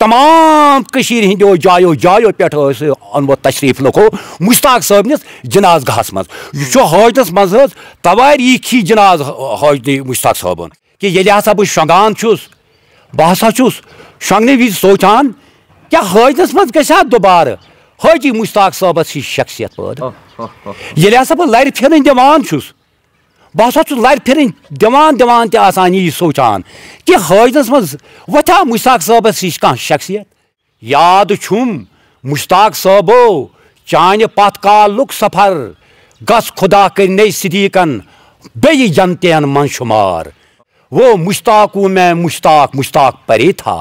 तमाम हंदो जायो जायो पे अनव तशरीफ लुखो मुश्ताक सबनस जनाज गाहस मज यह हाजनस मज तवारीखी जनाज हाजन मुश्ताक सबन कि ये हसा बह शान बह चुस शोंगने वज सोचान क्या हौजनस मज गा दोबार हाजी मुश्ताक सबस शख्सियत पैदा हाँ, हाँ, हाँ। ये हसा बह लर फिर दिवान चुस बह हसा लर फिर दिवान दिवान तान सोचान कि हाजनस मज वथा मुश्ताक साहबस यह कह शख्सियत याद छुम मुश्ताक साहबो चान पत कालुक सफर गस खुदा कर नई सदीकन बे जनतन मन शुमार वो मुश्ताकू मैं मुश्ताक मुश्ताक परे था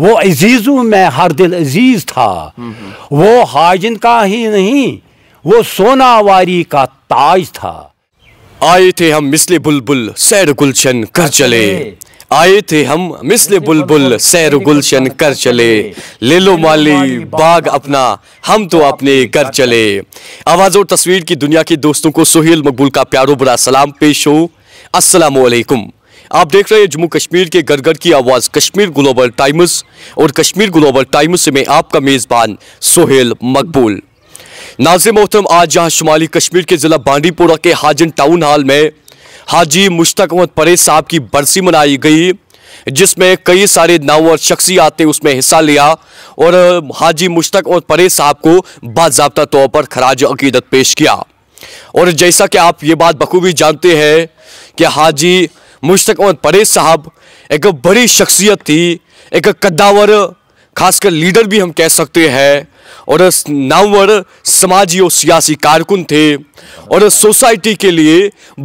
वो अजीज़ों में हर दिल अजीज़ था वो हाजिन का ही नहीं वो सोनावारी का ताज था आए थे हम मिसले बुलबुल सैर गुलशन कर चले आए थे हम मिसले बुलबुल सैर गुलशन कर चले ले लो माली बाग अपना हम तो अपने घर चले आवाज और तस्वीर की दुनिया के दोस्तों को सोहेल मकबूल का प्यारो बुरा सलाम पेश हो असलकुम आप देख रहे हैं जम्मू कश्मीर के गरगर की आवाज़ कश्मीर ग्लोबल टाइम्स और कश्मीर ग्लोबल टाइम्स में आपका मेज़बान सोहेल मकबूल नाजिम मोहतरम आज जहां शुमाली कश्मीर के ज़िला बांडीपोरा के हाजिन टाउन हॉल में हाजी मुश्ताक अहमद परे साहब की बरसी मनाई गई जिसमें कई सारे नाव और शख्सियात ने उसमें हिस्सा लिया और हाजी मुश्ताक अहमद परे साहब को बाबा तौर पर खराज अकीदत पेश किया और जैसा कि आप ये बात बखूबी जानते हैं कि हाजी मुश्ताक अहमद परे साहब एक बड़ी शख्सियत थी एक कद्दावर खासकर लीडर भी हम कह सकते हैं और नावर समाजी और सियासी कारकुन थे और सोसाइटी के लिए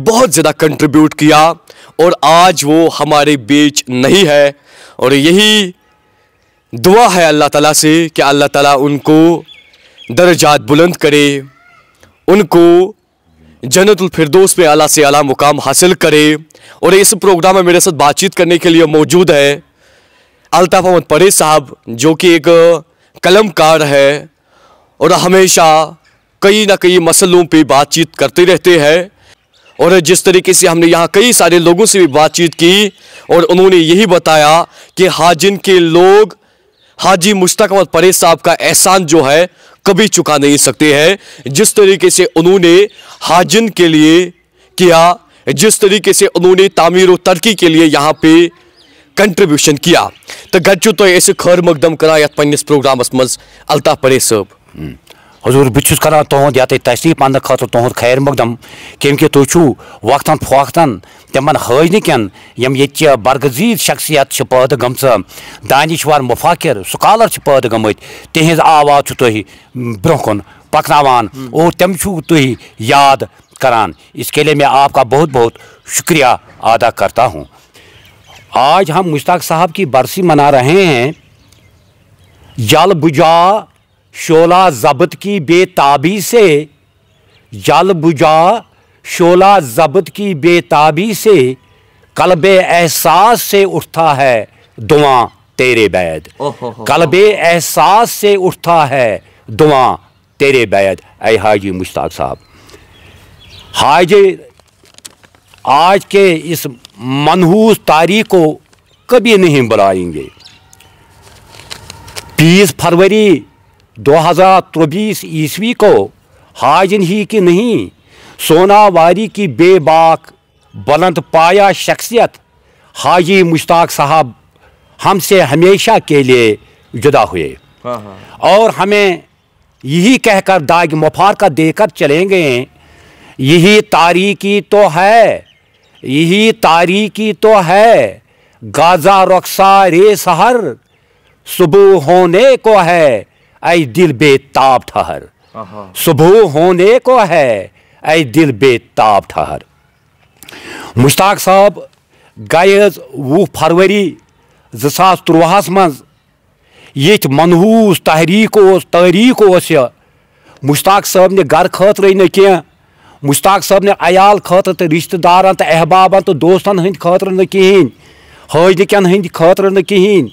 बहुत ज़्यादा कंट्रीब्यूट किया और आज वो हमारे बीच नहीं है और यही दुआ है अल्लाह ताला से कि अल्लाह ताला उनको दर्जात बुलंद करे उनको जन्नतुल फिरदौस में आला से आला मुकाम हासिल करे और इस प्रोग्राम में मेरे साथ बातचीत करने के लिए मौजूद है अल्ताफ अहमद परे साहब जो कि एक कलमकार है और हमेशा कई ना कई मसलों पे बातचीत करते रहते हैं और जिस तरीके से हमने यहाँ कई सारे लोगों से भी बातचीत की और उन्होंने यही बताया कि हाजिन के लोग हाजी मुश्ताक अहमद परे साहब का एहसान जो है कभी चुका नहीं सकते हैं जिस तरीके से उन्होंने हाजिन के लिए किया जिस तरीके से उन्होंने तामीर व तरक्की के लिए यहाँ पे कंट्रीब्यूशन किया तो गु तो ऐसे खर मकदम कर पिस पन्नस अलताफ मज परे सब हजूर बहुत कर तुद ये तशरीफ अन खुद तुद खैर मकदम कि तुम वक्ता फोख्ता तिमन हाजन कन यम ये बरगजीर शख्सियत पैदा ग दानिशवार मुफाकिर स्कॉलर पैदा ग तिज आवाज तुह ब्रोह कुन पकनावान और तम तुह तो याद करान इसके लिए मैं आपका बहुत बहुत शुक्रिया अदा करता हूँ आज हम मुश्ताक साहब की बरसी मना रहे हैं जल बुझा शोला जबत की बेताबी से जल बुझा शोला जबत की बेताबी से कलब एहसास से उठता है दुआ तेरे बैद कलब एहसास से उठता है दुआ तेरे बैद ए हाजी मुश्ताक साहब हाज आज के इस मनहूस तारीख को कभी नहीं बुलाएंगे बीस फरवरी 2024 ईस्वी को हाजिन ही की नहीं सोनावारी की बेबाक बुलंद पाया शख्सियत हाजी मुश्ताक साहब हमसे हमेशा के लिए जुदा हुए हाँ, हाँ। और हमें यही कहकर दाग मफार का देकर चलेंगे यही तारीखी तो है यही तारीकी तो है गाजा रक्सा रे सहर सुबह होने को है ऐ दिल बेताब ठहर सुबह होने को है ऐ दिल बेताब ठहर मुश्ताक साहब गए वह फरवरी जसास सास त्रुहस मज ये मनहूस तहरीक तारीख उस मुश्ताक साहब ने गर खतर न कह मुश्ताक सब ने अयाल खतर तो रिश्तेदार तो अहबाबन तो दोस्तन हंद खात न कहें हजदिकन हंद खतर न कहें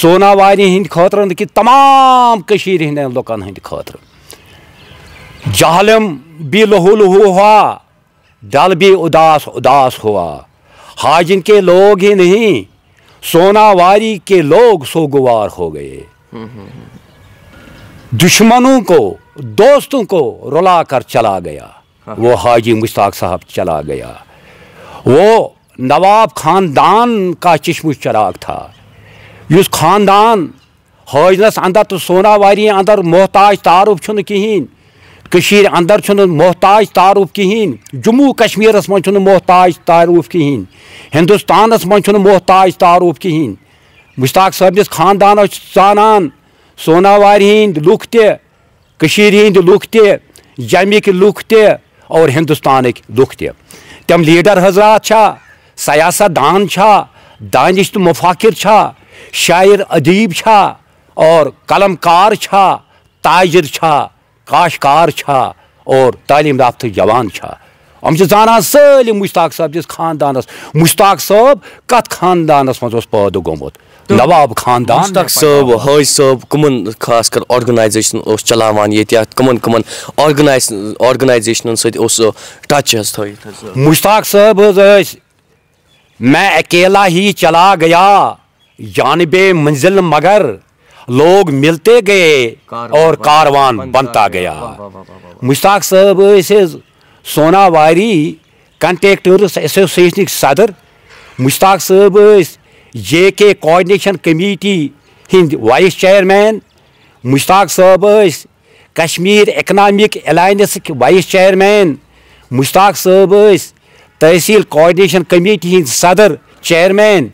सोना वार हंद खतर न कि तमाम हंद लुकन हंद खतर जहलम भी लहू लहू हुआ डल भी उदास उदास हुआ हाजिन के लोग ही नहीं सोनावारी के लोग सोगवार हो गए दुश्मनों को दोस्तों को रुला कर चला गया हाँ। वो हाजी मुश्ताक साहब चला गया वो नवाब ख़ानदान का चश्म चराग था उस ख़ानदान हजनस अंदर तो सोना वारी अंदर मोहताज तारुफ चुन कहें कशीर अंदर चुन मोहताज तारुफ कहें जम्मू कश्मीर मन मोहताज तारुफ कहें हिंदुस्तान मन मोहताज तारुफ कहें मुश्ताक साहबस ख़ानदान जानान सोना वारी हिंद लुख तशीर तमिक लुख त और हिंदुस्तान लुख तम लीडर हजरात सियासत दान दानिश तो मुफाकिर शायर अदीब और कलमकार ताजिर काशकार और तालीम याफ्त जवान हम जाना सलम मुश्ताक साहब जिस खानदानस मुश्ताक साहब कत खानदानस मज पैदा गोमुत तो नवाब खानदान मुश्तक हज कमन खास कर ऑर्गनाइजेशन उस चलावान ये त्या कमन कमन ऑर्गनाइज ऑर्गनाइजेशन उस उस टच हज थे मुश्ताक साहब मैं अकेला ही चला गया जानबे मंजिल मगर लोग मिलते गए और कारवान बनता गया मुश्ताक साहब ऐसे सोनावारी कंटेक्टर्स एसोसिएशन सदर मुश्ताक साहब ऐसे जे के कॉर्डनेशन कमिटी हिंद वाइस चेयरमैन मुश्ताक सब Kashmir economic alliance vice chairman Mushtaq सब तहसील कॉर्डनेशन कमिटी हिंद सदर चेयरमैन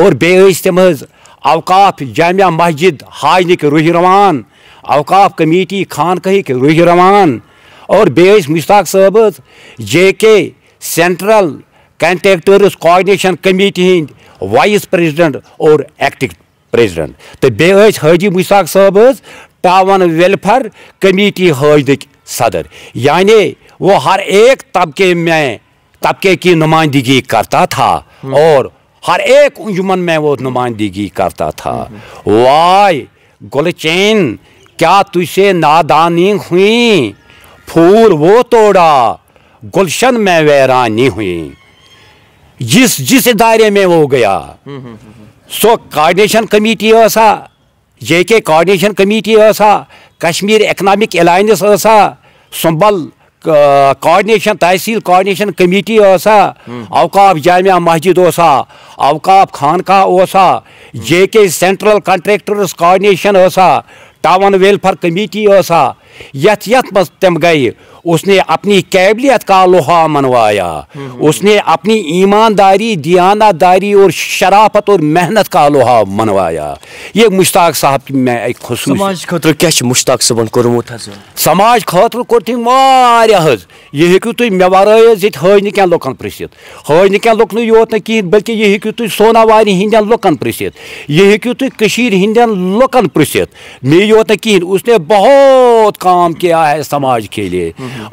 और बेस तम अवकाफ जामिया मस्जिद हाजनिक रूह रवान अवकाफ कमिटी खानकह रूह रवान और बेस मुश्ताक सब J K central contractors coordination committee हिंद वाइस प्रेसिडेंट और एक्टिंग प्रेसिडेंट तो बेच हाजी मुशाक सब टाउन वेलफेयर कमीटी हाजद सदर यानि वो हर एक तबके में तबके की नुमाइंदगी करता था और हर एक जुम्मन में वो नुमाइंदगी करता था वाय गुलचैन क्या तुझे नादानी हुई फूल वो तोड़ा गुलशन में वैरानी हुई जिस जिस इदारे में वो गया सो कॉर्डिनेशन कमीटी ऐसा जे के कॉर्डिनेशन कमीटी ऐसा कश्मीर इकनॉमिक अलायंस ऐसा संबल कॉर्डिनेशन तहसील कॉर्डिनेशन कमीटी ऐसा अवकाफ जामिया मस्जिद ऐसा अवकाफ खानका ऐसा J K central contractors coordination ऐसा टाउन वेलफेयर कमीटी ऐसा ये यथ मज तम गई उसने अपनी कैबलियत का लोहा मनवाया उसने अपनी ईमानदारी दियानादारी और शराफत और मेहनत का लोहा मनवाया ये मुश्ताक साहब की मैं एक खसूस समाज खातर क्या मुश्ताक सबन कोरमुत समाज खातर कोर तम वह यह हेकू तुम मे वर हज न क्या लुकन पृथित हज न क्या लुक योत कहें बल्कि यह हूँ तुम सोनावारि हंदन लुकन पृथित यह हूँ तुम हंदन लुकन पृथित मे योत कहें उसने बहुत काम किया है समाज के लिए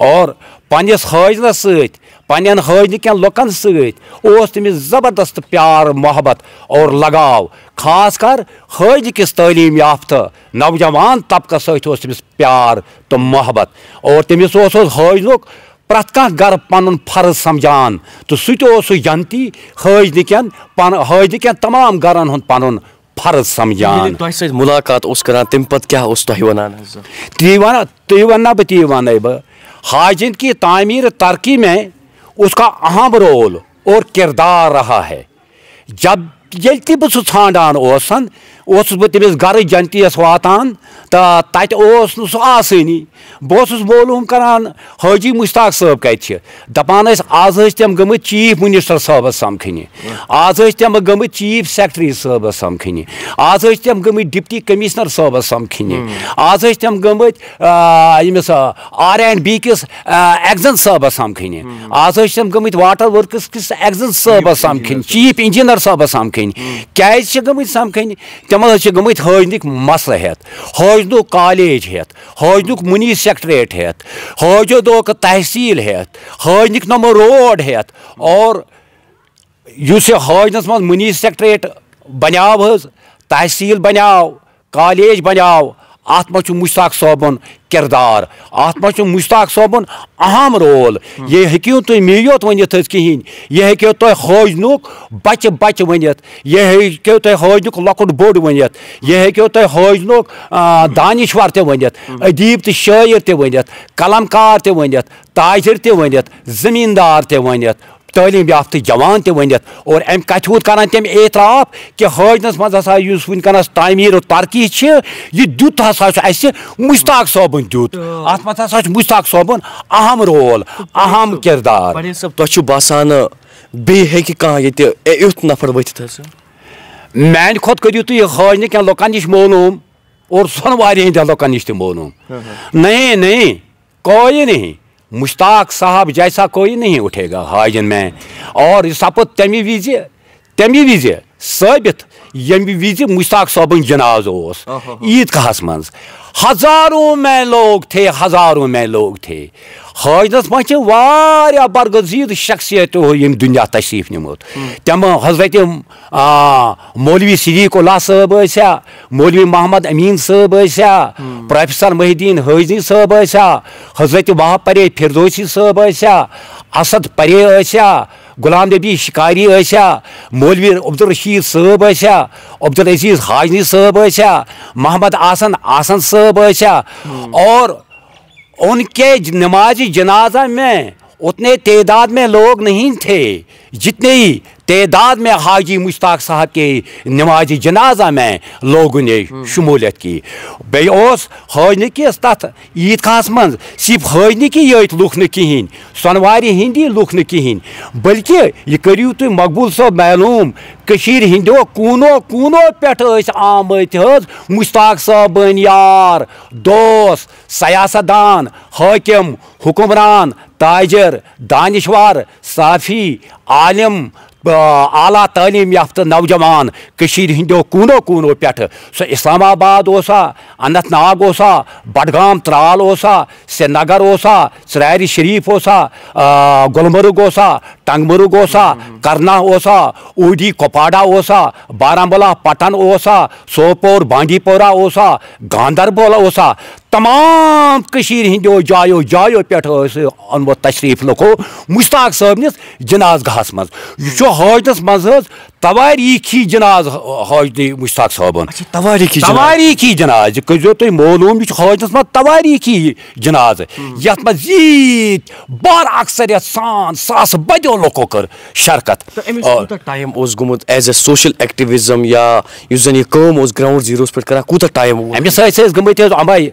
और پنٕنِس حٲجنَس سۭتۍ پنٕنٮ۪ن حٲجنٕکٮ۪ن لُکن سۭتۍ اوس تٔمِس زبردست پیار محبت اور لگاو خاص کر حٲجہِ کِس تعلیٖم یافتہٕ نوجوان طبقس سۭتۍ اوس تٔمِس پیار تہٕ محبت اور تٔمِس اوس حظ حٲجنُک پرٛٮ۪تھ کانٛہہ گرٕ پنُن فرض سمجھان تہٕ سُہ تہِ اوس سُہ جنتی حٲجنٕکٮ۪ن پن حٲجنٕکٮ۪ن تمام گرن ہُنٛد پنُن فرض سمجھان تۄہہِ سۭتۍ مُلاقات اوس کران تمہِ پتہٕ کیاہ اوس تۄہہِ وَنان تی وَنا تی وَننا بہٕ تی وَنے بہٕ हाजिन की तामीर तरक्की में उसका अहम रोल और किरदार रहा है जब ये बस ानान ओसुस बह तमिस घर जंतीस वातान तो तत सह आसानी बहुत मोलूम करान हाजी मुश्ताक साहब कत दपान आज तम गम चीफ मिनिस्टर साहबस समखन आज तम गम चीफ सेक्रेटरी साहबस समखन आज तम गम डिप्टी कमिश्नर साहबस समखन आज तम गम एंड बी किस एग्जन साहबस समखन आज तम गम वाटर वर्कस किस एग्जन साहबस समखन चीफ इंजीनियर साहबस समखन क्या गम समखन तम تِم حظ چھِ گٔمٕتۍ حٲجنٕکۍ مسلہٕ ہٮ۪تھ حٲجنُک کالیج ہٮ۪تھ حٲجنُک مُنی سٮ۪کٹریٹ ہٮ۪تھ حٲجو دوکہٕ تحصیٖل ہٮ۪تھ حٲجنٕکۍ نۄمہٕ روڈ ہٮ۪تھ اور یُس یہِ حٲجنَس منٛز مُنی سٮ۪کٹریٹ بَنیٛاو حظ تحصیٖل بَنیٛاو کالیج بَنیٛاو अत मह मुश्ताक सोबन किरदार अत मह मुश्ताक सोबन अहम रोल ये हूँ तुम मे योत वन कहें यह हूँ तुम हाजन बच्चे बच्चे वन यह हूँ तुम हाजन लकुट बोड वन यह हूँ तुम हाजन दानश्वर तदीब तो शायर तन कलमकार तन ताजर तन जमींदार तन तलीम याफ्त जवान तनित और अम कथ हूद करान तम एतराफ कि हाजनस मज हा इस वनस तमीर तरक्की यह दुत हा अस मुश्ताक सोबन दुत अत मज हा मुश्ताक सोबन अहम रोल अहम किरदार तुम बसान बे कह युथ नफर वथित मान खुद करू तुम हाजन क्या लुकन नश मालूम और सोन वारिया लुकन नश त मालूम नहीं नहीं कोई नहीं मुश्ताक साहब जैसा कोई नहीं उठेगा हाजन में और यह सपद तमि वज तमि वज सबित वज मुश्ताक साबन जनाज उस हाँ, हाँ, हाँ। ईदगाह मजारों मज हज़ारों में लोग थे हज़ारों में लोग थे حاجنس مہ برغزیٖد شخصیت ییٚمہِ دُنیا تشریٖف نِمُت تِمو حضرت مولوی صدیٖق اللہ صٲب ٲسۍ ہا مولوی محمد أمیٖن صٲب ٲسۍ ہا پرٛوفیسر محی الدیٖن حٲضی صٲب ٲسۍ ہا حضرت واحب پرے فِردوسی صٲب ٲسۍ ہا اسد پرے ٲسۍ ہا غلام نبی شِکاری ٲسۍ ہا مولوی عبدالرشیٖد صٲب ٲسۍ ہا عبدالعزیٖز حاجنی صٲب ٲسۍ ہا محمد آسن آسن صٲب ٲسۍ ہا اور उनके नमाज जनाजा में उतने तदाद में लोग नहीं थे जितने तदाद में हाजी मुश्ताक साहब के नमाज जनाजा में लोगों ने हम्म। शमूलियत की बेस हाजन किस तथ ईद खास सिर्फ हाजन की ये लुख नहन सोनवार हिंदी लुख नहन बल्कि यह करू तुम तो मकबूल सब मालूम हिंदो कूनो कूनो पे आम मुश्ताक सबन यार दोस सियासतदान हाकिम हुकुमरान ताजर दानशवर साफी आलिम आला तलीम याफ्त नौजवान हिंदो कूनो कूनो पे सो इस्लामाबाद ओसा अनंत नाग ओसा बडगाम त्राल ओसा श्रीनगर ओसा सरार शरीफ ओसा गुलमर्ग ओसा टंगमर्ग ओसा करना ओसा ऊडी कोपाडा ओसा बारामूला पटन ओसा सोपोर बांडीपोरा ओसा गांधरबल ओसा तमाम हिंदो जायो जायो पे अनव तशरीफ लुको मुश्ताक सबनस जनाजगहस मज यह मज तवारीखी जनाज हाजन मुश्ताक साबन तवारीखी तवारीखी जनाज कजो कहो तुम मौलूम यह हाजनस मह तवारीखी जनाज ये जीत बार अक्सरियत सान सास बदो लोको कर शरकत टाइम गुमत एज ए सोशल एक्टिविज्म या जन यह कम ग्राउंड जीरोस पे कूत टाइम अमिस गमें अमाय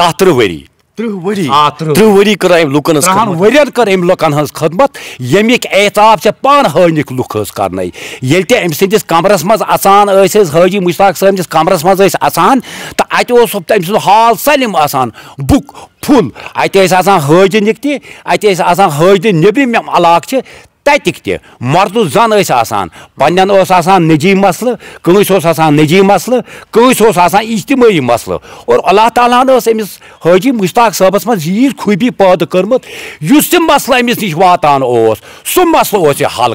दह त्रुह वरी ترہ ؤری ترہ ؤری کٔر أمۍ لُکَن ہٕنٛز ترٛہَن ؤرِیَن کٔر أمۍ لُکَن ہٕنٛز خدمت ییٚمِکۍ اعتاب چھِ پانہٕ ہٲنِکۍ لُکھ حظ کَرنَے ییٚلہِ تہِ أمۍ سٕنٛدِس کَمرَس منٛز اَژان ٲسۍ أسۍ حٲجی مُشتاق صٲب سٕنٛدِس کَمرَس منٛز ٲسۍ اَژان تہٕ اَتہِ اوس تٔمۍ سُنٛد ہال سٲلِم آسان بُک فُل اَتہِ ٲسۍ آسان حٲجِنٕکۍ تہِ اَتہِ ٲسۍ آسان حٲجہِ نیٚبرِم یِم علاقہٕ چھِ Iptal tikdi. Mardu zan ös asan. Panyan ös asan neci maslı. Kılıç ös asan neci maslı. Kılıç ös asan içtimai maslı. Or Allah Teala'nın ös emis Hacı Müştak sahabas mı ziyir kuybi padı kırmıt. Yüzsün maslı emis nişvatan vatan ös. Sun maslı ös hal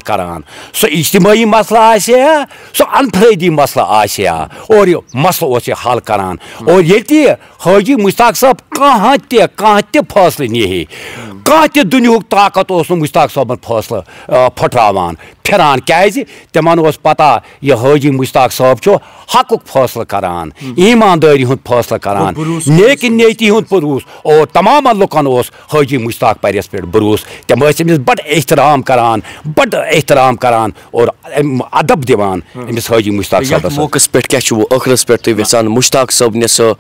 So içtimai maslı asya. So anpredi maslı asya. Or maslı ös hal karan. Or yelti Hacı Müştak sahab kahan te kahan te faslı nihi. کانٛہہ تہِ دُنیُہُک طاقت اوس نہٕ مُشتاق صٲبَن فٲصلہٕ پھٔٹراوان फिरान क्या तमन पता यह हाजी मुश्ताक साहब चो हक फैसल करान ईमानदारी हूँ फैसल करान नेक नेति हूँ बरूस और तमाम लुकन हाजी मुश्ताक परस पे बरूस तम बड़ एहतराम करान बड़ एहतराम करान और अदब दिवान अमिस हाजी मुश्ताक साहब मौकस पे क्या अखरस पे तुम यसान मुश्ताक साहब ने सो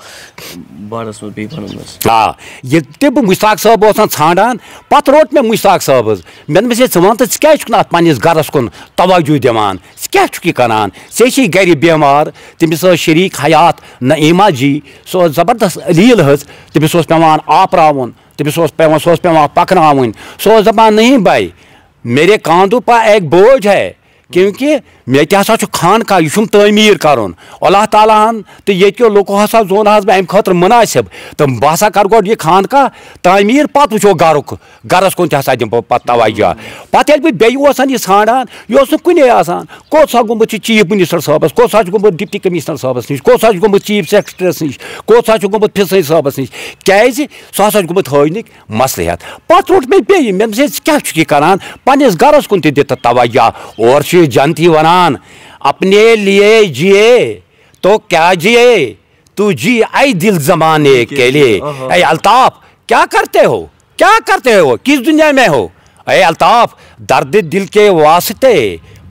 हाँ ये ते बह मुश्ताक साहब सान ान पे रोट मे मुश्ताक साहब मे दस वन क्या अत पस गरस کن توجہ دیوان ژٕ کیٛاہ چھُکھ یہِ کَران ژےٚ چھِی گَرِ شریک حیات نعیٖما جی سۄ زبردست علیل علیٖل حظ تٔمِس اوس پٮ۪وان آپراوُن تٔمِس اوس پٮ۪وان سۄ ٲس پٮ۪وان پَکناوٕنۍ سۄ ٲس دَپان نعیٖم میرے کاندو پا ایک بوجھ ہے کیونکہ मे तह हसा खानका यह तमीर कर अल्लाह ताली हन तो, तो यो लुको हसा जोन हस बह अमि खुद मुनासिब तो बह हसा कर गो यह खानका तमीर पत् वो गर्क गरस कुन तसा दिम पे तवजह पे बह बेन यह ژھانڈان यह कुने कोत सा चीफ मिनिस्टर साहबस कोत सा डिप्टी कमिश्नर साहबस नश कोत सा चीफ सेक्रेटरीस नश कोत सा गुमुत साहबस नश क्या सह हसा गुमुत मसल मसलहत पे रोट मे पे मे क्या यह करान पस गरस कुन तवजह और जनती वन इंसान अपने लिए जिए तो क्या जिए तू जी आई दिल जमाने के लिए अरे अलताफ क्या करते हो क्या करते हो किस दुनिया में हो अरे अलताफ दर्द दिल के वास्ते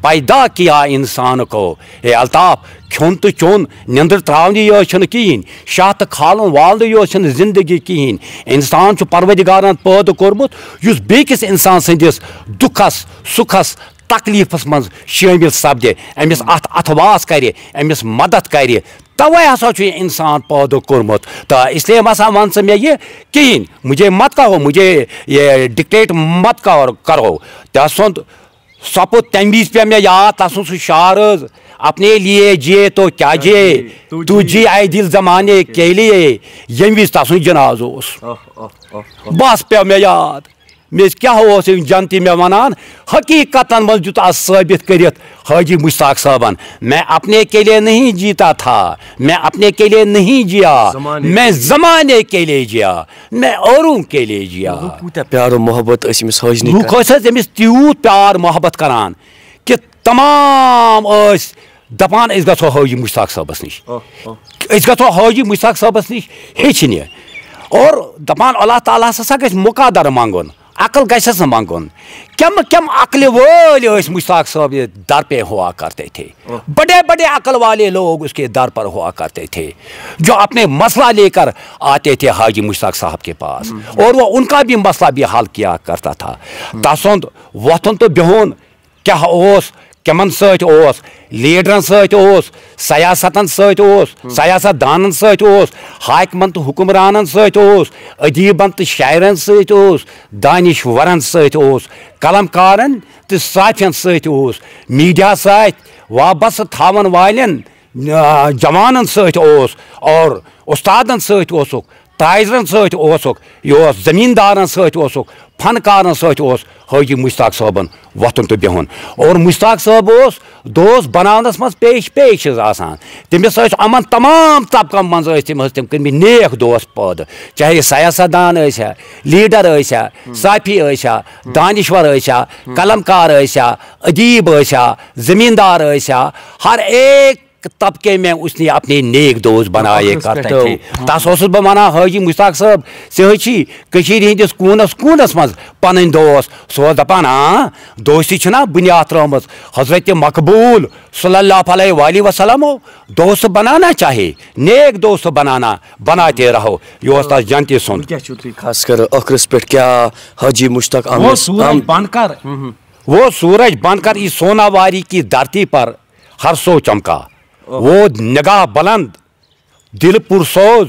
पैदा किया इंसान को हे अलताफ खिन तो चोन नंद्र त्रावनी योचन कहें तो खालन वाल योचन जिंदगी कहीं इंसान परवदगारन पैदा कोर्मुत बेकिस इंसान सदस दुखस सुखस तकलीफस मं शामिल सपदे अमिस अत अथवास कर अमिस मदद कर तवे चु इंसान पौद कोर्मुत तो इसलिए हस वन ये मे कहीं मुझे मत कहो मुझे ये डिक्टेट मत कर करो तुद सपुद तमें पे मे याद तसुद सू शार अपने लिए जिए तो क्या जिए तू जी आए दिल जमाने के लिए यम तसुद जनाज उस बस पे मे याद मे क्या उस जनती मे वनान हकीकत मज दित आज साबित कर हाजी मुश्ताक साहबन मैं अपने के लिए नहीं जीता था मैं अपने के लिए नहीं जिया मैं जमाने के लिए जिया मैं औरों के लिए जिया प्यार मोहब्बत लूक तूत प्यार मोहब्बत करान कि तमाम दपान गो हाजी मुश्ताक साहबस नश गो हाजी मुश्ताक साहबस नश हेचने और दपान अल्लाह ताली हसा गु अकल ग न मंगन कम कम अकल वाले मुश्ताक साहब दर पे हुआ करते थे बड़े बड़े अकल वाले लोग उसके दर पर हुआ करते थे जो अपने मसला लेकर आते थे हाजी मुश्ताक साहब के पास और वो उनका भी मसला भी हल किया करता था तसुद वो तो क्या उस کمن سۭتۍ اوس لیٖڈرَن سۭتۍ اوس سیاستَن سۭتۍ اوس سیاست دانَن سۭتۍ اوس حاکمَن تہٕ حُکُمرانَن سۭتۍ اوس ادیٖبَن تہٕ شاعرَن سۭتۍ اوس دانِشوَرَن سۭتۍ اوس قلمکارَن تہٕ صافٮ۪ن سۭتۍ اوس میٖڈیا سۭتۍ وابستہٕ تھاوَن والٮ۪ن جوانَن سۭتۍ اوس اور اُستادَن سۭتۍ اوسُکھ تاجرَن سۭتۍ اوسُکھ یہِ اوس زٔمیٖندارَن سۭتۍ اوسُکھ فَنکارَن سۭتۍ اوس حٲجی مُشتاق صٲبَن وۄتھُن تہٕ بِہُن اور مُشتاق صٲب اوس دوس بَناونَس منٛز پیش پیشٕز آسان تٔمِس ٲسۍ یِمَن تمام طبقَن منٛز ٲسۍ تٔمۍ ٲسۍ تٔمۍ کٔرۍمٕتۍ نیک دوس پٲدٕ چاہے سیاستدان ٲسۍ ہا لیٖڈَر ٲسۍ ہا صافی ٲسۍ ہا دانِشوَر ٲسۍ ہا قلمکار ٲسۍ ہا ادیٖب ٲسۍ ہا زٔمیٖندار ٲسۍ ہا ہر ایک तबके में उसने अपने नेक दोस्त बनाए करते तस वन हाजी मुश्ताक सब सहर हिंदिस तो कूनस कूनस मज पन दोस् सो दपान हाँ दोस्ती बुनियाद त्रम हजरत मकबूल सल्लल्लाहु वसलमो दोस्त बनाना चाहे नेक दोस्त बनाना बनाते रहो यह तस जनति खास कर अखरस पे क्या हाजी मुश्ताक हम्म, हम्म। वो सूरज बनकर इस सोनावारी की धरती पर हर सो चमका वो निगाह बुलंद दिल पुरसोज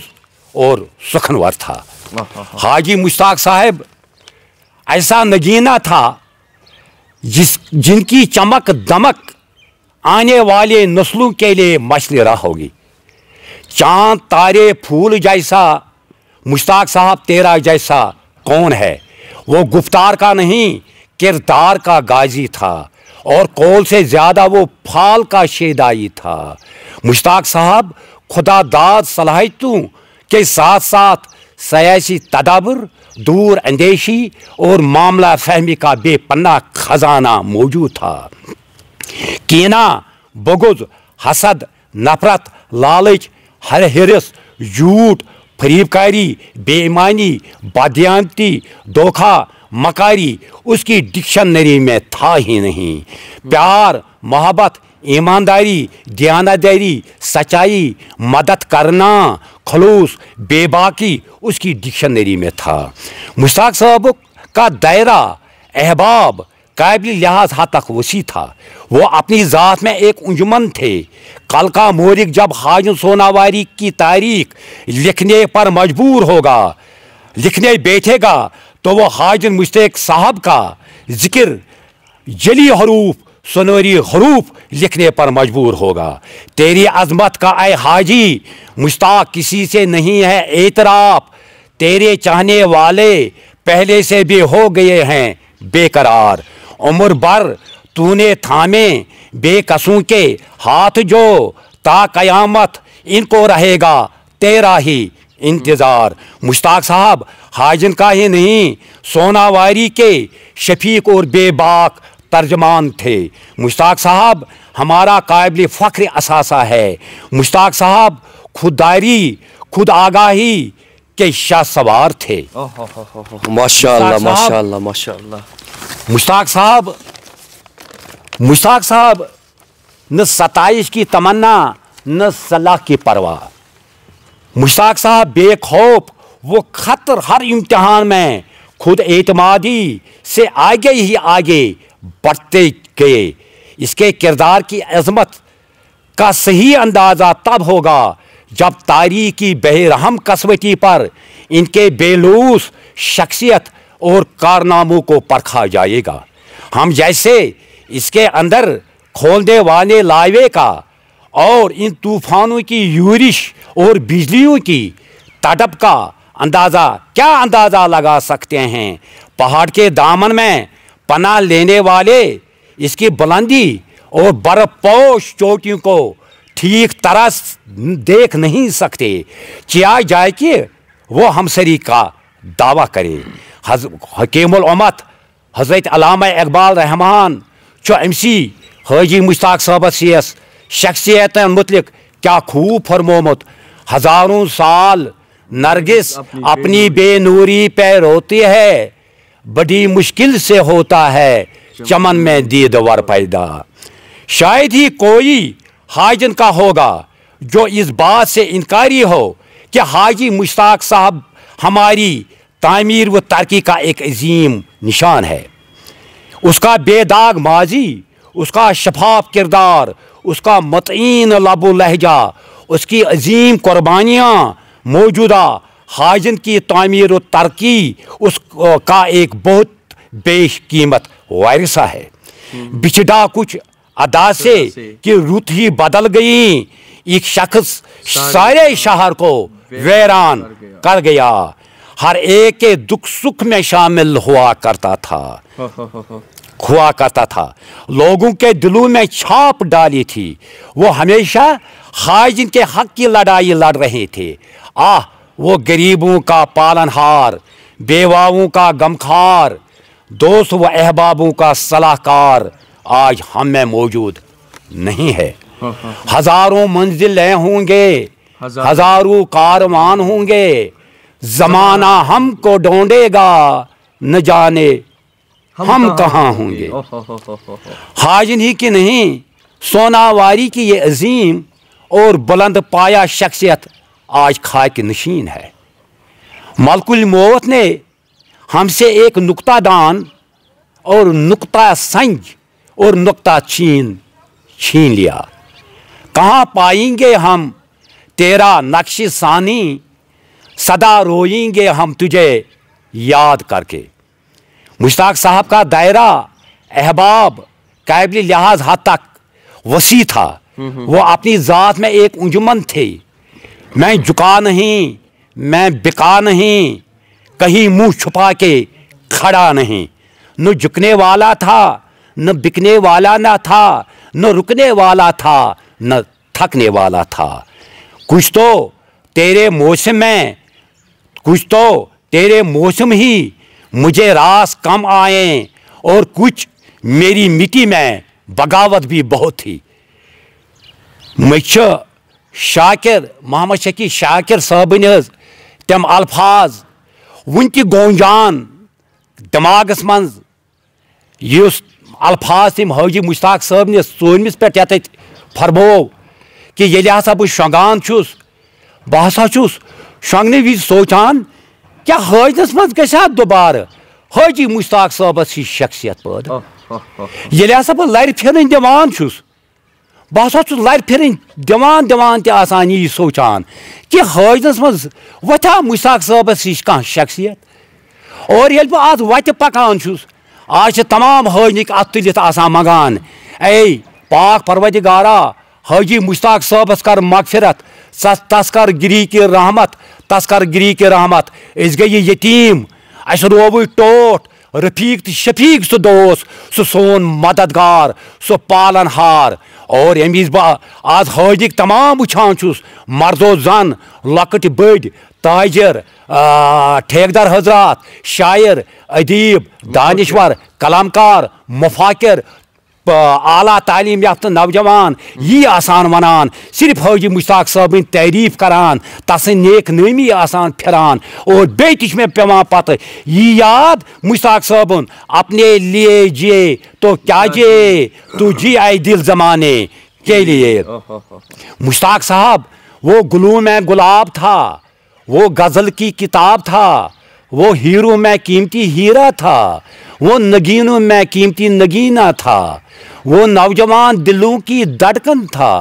और सुखनवर था हाजी मुश्ताक साहब ऐसा नगीना था जिस जिनकी चमक दमक आने वाले नस्लों के लिए मछली रहा होगी चांद तारे फूल जैसा मुश्ताक साहब तेरा जैसा कौन है वो गुफ्तार का नहीं किरदार का गाजी था और कौल से ज़्यादा वो फाल का शेदाई था मुश्ताक साहब खुदा दाद सलाहितों के साथ साथ सियासी तदाबर दूर अंदेशी और मामला फहमी का बेपन्ना खजाना मौजूद था कीना बगुज हसद नफरत लालच हर हिरस झूठ फरीबकारी बेईमानी बदयानती धोखा मकारी उसकी डिक्शनरी में था ही नहीं प्यार मोहब्बत ईमानदारी दयानादारी सच्चाई मदद करना खलूस बेबाकी उसकी डिक्शनरी में था मुश्ताक साहब का दायरा अहबाब काबिल लिहाज हद तक वसी था वो अपनी ज़ात में एक उंजमन थे कल का मोरिक जब हाज सोनावारी की तारीख लिखने पर मजबूर होगा लिखने बैठेगा तो वह हाजन मुश्तक साहब का जिक्र जली हरूफ सनोरी हरूफ लिखने पर मजबूर होगा तेरी अजमत का ए हाजी मुश्ताक किसी से नहीं है एतराफ़ तेरे चाहने वाले पहले से भी हो गए हैं बेकरार उम्र भर तूने थामे बेकसू के हाथ जो ता कयामत इनको रहेगा तेरा ही इंतज़ार मुश्ताक साहब हाजिन का ही नहीं सोनावारी के शफीक और बेबाक तर्जमान थे मुश्ताक साहब हमारा काबिल फ़ख्र असासा है मुश्ताक साहब खुददारी खुद आगाही के शाह सवार थे माशाल्लाह माशाल्लाह माशाल्लाह मुश्ताक साहब मुश्ताक साहब न सताइश की तमन्ना न सलाह की परवाह मुश्ताक साहब बेखौफ वो खतर हर इम्तहान में खुद एतमादी से आगे ही आगे बढ़ते गए इसके किरदार की अजमत का सही अंदाज़ा तब होगा जब तारीखी की बेरहम कसवटी पर इनके बेलूस शख्सियत और कारनामों को परखा जाएगा हम जैसे इसके अंदर खोलने वाले लावे का और इन तूफानों की यूरिश और बिजलियों की तड़प का अंदाज़ा क्या अंदाज़ा लगा सकते हैं पहाड़ के दामन में पना लेने वाले इसकी बुलंदी और बर्फपोश चोटियों को ठीक तरह देख नहीं सकते क्या जाए कि वो हमसरी का दावा करे हज हकीमत हज़रत अलामा इकबाल रहमान चो सी हाजी मुश्ताक साहबस यस शख्सियत मुतलिक क्या खूब फरमोमत हज़ारों साल नरगिस अपनी, बे बेनूरी पे रोती है बड़ी मुश्किल से होता है चमन में दीदवर पैदा शायद ही कोई हाजन का होगा जो इस बात से इनकारी हो कि हाजी मुश्ताक साहब हमारी तामीर व तरक्की का एक अजीम निशान है उसका बेदाग माजी उसका शफाफ किरदार उसका मतईन लबो लहजा उसकी अजीम कुर्बानियाँ मौजूदा हाजन की तमीर व तरक्की उसका एक बहुत बेश कीमत वायरसा है हम्म। बिछड़ा कुछ अदा से कि रुत ही बदल गई एक शख्स सारे शहर को वैरान कर गया हर एक के दुख सुख में शामिल हुआ करता था हुआ करता था लोगों के दिलों में छाप डाली थी वो हमेशा हाजिन के हक की लड़ाई लड़ रहे थे आह वो गरीबों का पालनहार बेवाओं का गमखार दोस्त व अहबाबों का सलाहकार आज हम में मौजूद नहीं है हज़ारों मंजिलें होंगे हज़ारों कारवान होंगे ज़माना हमको ढूंढेगा न जाने हम, हम कहाँ होंगे हाजिन ही की नहीं सोनावारी की ये अजीम और बुलंद पाया शख्सियत आज खाक नशीन है मलकुल मौत ने हमसे एक नुकता दान और नुकता संज और नुकता छीन छीन लिया कहाँ पाएंगे हम तेरा नक्शी सानी सदा रोएंगे हम तुझे याद करके मुश्ताक साहब का दायरा अहबाब काबिल लिहाज हद तक वसी था वो अपनी ज़ात में एक उंजुमन थे मैं झुका नहीं मैं बिका नहीं कहीं मुंह छुपा के खड़ा नहीं न झुकने वाला था न बिकने वाला ना था न रुकने वाला था न थकने वाला था कुछ तो तेरे मौसम में कुछ तो तेरे मौसम ही मुझे रास कम आए और कुछ मेरी मिट्टी में बगावत भी बहुत थी मैं शाकिर मोहम्मद शकी शाकिर साबन तम अल्फाज वन तह गोंजान दिमागस मं अल्फाज तम हाजी मुश्ताक सबन चौमिस पे ये फरमो कि ये हसा बहु शोंगान चुस चुस शोंगने वी सोचान क्या हजनस मज ग दुबार हाजी मुश्ताक साहबस ही शख्सियत पद हाँ, हाँ, हाँ। ये हा बह लर फिर दिवान चुस बह हा लर फिर दिवान दिवान तसान यह सोचान कि हाजनस मज वथा मुश्ताक साहबस ही कह शख्सियत और ये बह आज वत पकान चुस आज तमाम हाजनिक अत तुलित आसान मंगान ए पाक परवदिगारा हाजी मुश्ताक साहबस कर मगफिरत तस् कर गिरी की रहमत तस कर गिरी के रहमत अस गई यतीम अस रोव टोट रफीक तो शफीक सो दोस सो सोन मददगार सो पालनहार और ये आज हाजिक तमाम वुछान मर्दो जन लकट बड़ ताजर ठेकदार हजरात शायर अदीब दानश्वर कलामकार मुफाकिर आला तालीम याफ्त नौजवान यी आसान वनान सिर्फ हौजी मुश्ताक सबन तारीफ करान तस नेक नमी आसान फिरान और बेच मे पे पत यी याद मुश्ताक सबन अपने लिए जे तो क्या जे तू जी आए दिल जमाने के लिए मुश्ताक साहब वो गुलू में गुलाब था वो गज़ल की किताब था वो हीरो में कीमती हीरा था वो नगीनों में कीमती नगीना था वो नौजवान दिलों की धड़कन था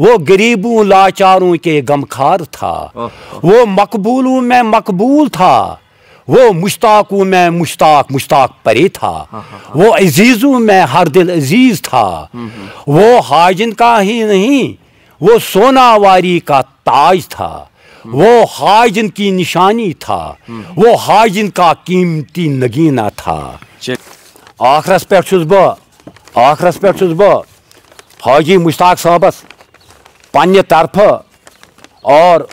वो गरीबों लाचारों के गमखार था वो मकबूलों में मकबूल था वो मुश्ताकों में मुश्ताक मुश्ताक परे था हाँ, हाँ, हाँ। वो अजीज़ों में हर दिल अजीज़ था हम्म, हम्म। वो हाजिन का ही नहीं वो सोनावारी का ताज था वो हाजिन की निशानी था वो हाजिन का कीमती नगीना था आखरस पे बह आखरस पे बह हाजी मुश्ताक साहबस पे तरफ और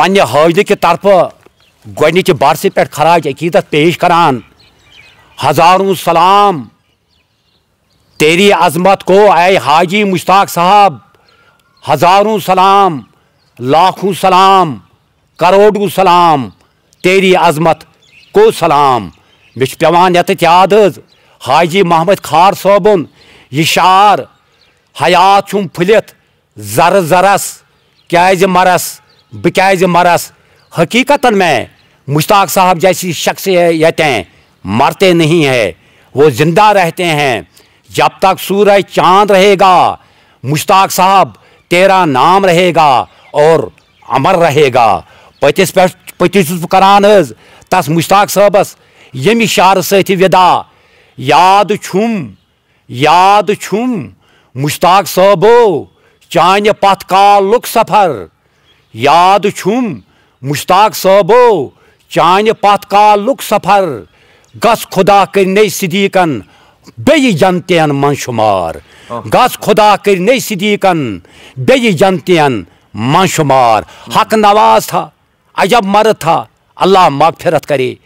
पे हाजि के तरफ गि बारस पे खराज अकीदत पेश करान हज़ारों सलाम तेरी अजमत को आए हाजी मुश्ताक साहब हज़ारों सलाम लाखों सलाम करोड़ों सलाम तेरी अजमत को सलाम मे पेवान यत याद हाजी महमद खार सोबन यह शार हयात चुम फुलित जर जरस क्या मरस बह क्या मरस हकीकता में मुश्ताक साहब जैसी शख्स यतें मरते नहीं है वो जिंदा रहते हैं जब तक सूरज चांद रहेगा मुश्ताक साहब तेरा नाम रहेगा और अमर रहेगा पतिस पे पतिस करान तस मुश्ताक सबस यमि शार सदा याद छुम याद छुम मुश्ताक सबो चान पथ कालुक सफर याद छुम मुश्ताक सबो चान पथ कालुक सफर गस खुदा कर नई सदीकन बेई जनतियन मन शुमार गस खुदा कर नई सदीकन बेई जनतियन माशुमार हक नवाज था अजब मर्द था अल्लाह माफिरत करे